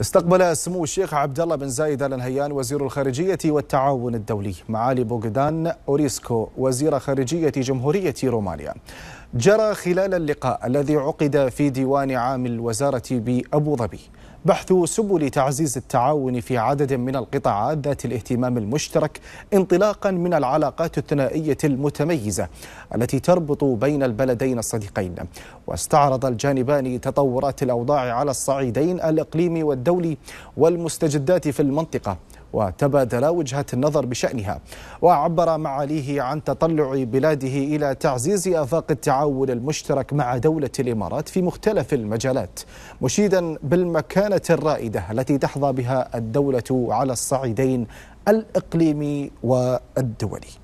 استقبل سمو الشيخ عبد الله بن زايد ال نهيان وزير الخارجية والتعاون الدولي معالي بوغدان أوريسكو وزير خارجية جمهورية رومانيا جرى خلال اللقاء الذي عقد في ديوان عام الوزارة بأبو ظبي بحث سبل تعزيز التعاون في عدد من القطاعات ذات الاهتمام المشترك انطلاقا من العلاقات الثنائية المتميزة التي تربط بين البلدين الصديقين واستعرض الجانبان تطورات الأوضاع على الصعيدين الإقليمي والدولي والمستجدات في المنطقة وتبادلا وجهات النظر بشأنها وعبر معاليه عن تطلع بلاده إلى تعزيز آفاق التعاون المشترك مع دولة الإمارات في مختلف المجالات مشيدا بالمكانة الرائدة التي تحظى بها الدولة على الصعيدين الإقليمي والدولي